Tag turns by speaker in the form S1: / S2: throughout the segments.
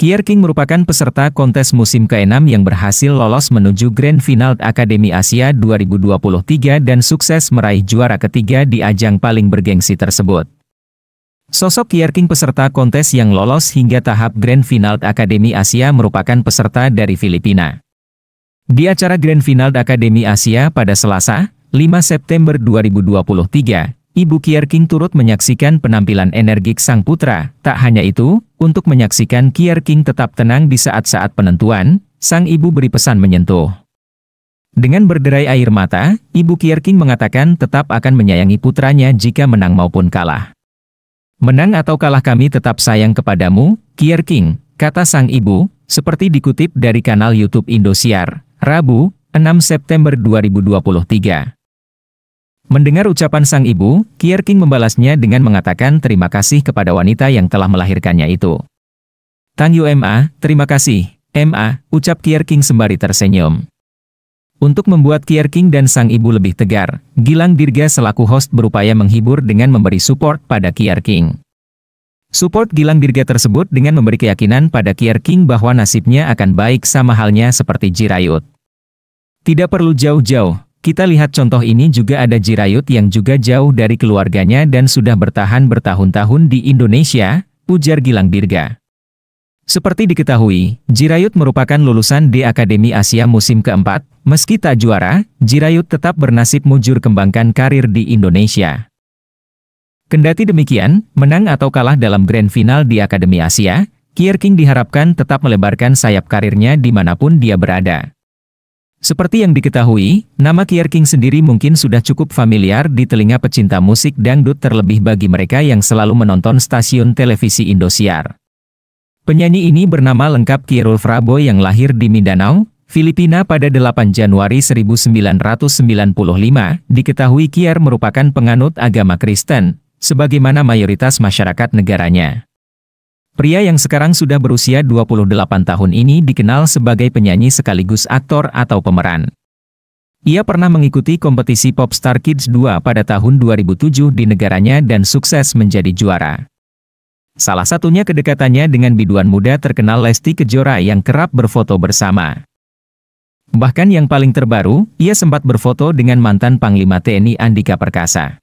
S1: Kier King merupakan peserta kontes musim ke-6 yang berhasil lolos menuju Grand Final Akademi Asia 2023 dan sukses meraih juara ketiga di ajang paling bergengsi tersebut. Sosok Kier King peserta kontes yang lolos hingga tahap Grand Final Akademi Asia merupakan peserta dari Filipina. Di acara Grand Final Akademi Asia pada Selasa, 5 September 2023, Ibu Kier King turut menyaksikan penampilan energik sang putra. Tak hanya itu, untuk menyaksikan Kier King tetap tenang di saat-saat penentuan, sang ibu beri pesan menyentuh. Dengan berderai air mata, Ibu Kier King mengatakan tetap akan menyayangi putranya jika menang maupun kalah. Menang atau kalah kami tetap sayang kepadamu, Kier King, kata sang ibu, seperti dikutip dari kanal YouTube Indosiar, Rabu, 6 September 2023. Mendengar ucapan sang ibu, Kier King membalasnya dengan mengatakan terima kasih kepada wanita yang telah melahirkannya itu. Tang Yu MA, terima kasih, MA, ucap Kier King sembari tersenyum. Untuk membuat Kier King dan sang ibu lebih tegar, Gilang Dirga selaku host berupaya menghibur dengan memberi support pada Kier King. Support Gilang Dirga tersebut dengan memberi keyakinan pada Kier King bahwa nasibnya akan baik sama halnya seperti Jirayut. Tidak perlu jauh-jauh, kita lihat contoh ini juga ada Jirayut yang juga jauh dari keluarganya dan sudah bertahan bertahun-tahun di Indonesia, ujar Gilang Dirga. Seperti diketahui, Jirayut merupakan lulusan di Akademi Asia musim keempat, meski tak juara, Jirayut tetap bernasib mujur kembangkan karir di Indonesia. Kendati demikian, menang atau kalah dalam grand final di Akademi Asia, Kier King diharapkan tetap melebarkan sayap karirnya dimanapun dia berada. Seperti yang diketahui, nama Kier King sendiri mungkin sudah cukup familiar di telinga pecinta musik dangdut terlebih bagi mereka yang selalu menonton stasiun televisi Indosiar. Penyanyi ini bernama lengkap Kierul Frabo yang lahir di Mindanao, Filipina pada 8 Januari 1995, diketahui Kier merupakan penganut agama Kristen, sebagaimana mayoritas masyarakat negaranya. Pria yang sekarang sudah berusia 28 tahun ini dikenal sebagai penyanyi sekaligus aktor atau pemeran. Ia pernah mengikuti kompetisi Popstar Kids 2 pada tahun 2007 di negaranya dan sukses menjadi juara. Salah satunya kedekatannya dengan biduan muda terkenal Lesti Kejora yang kerap berfoto bersama. Bahkan yang paling terbaru, ia sempat berfoto dengan mantan Panglima TNI Andika Perkasa.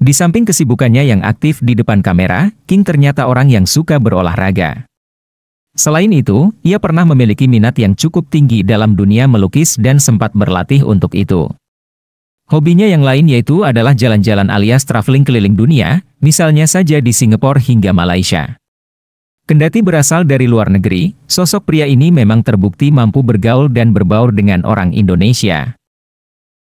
S1: Di samping kesibukannya yang aktif di depan kamera, King ternyata orang yang suka berolahraga. Selain itu, ia pernah memiliki minat yang cukup tinggi dalam dunia melukis dan sempat berlatih untuk itu. Hobinya yang lain yaitu adalah jalan-jalan alias traveling keliling dunia, misalnya saja di Singapura hingga Malaysia. Kendati berasal dari luar negeri, sosok pria ini memang terbukti mampu bergaul dan berbaur dengan orang Indonesia.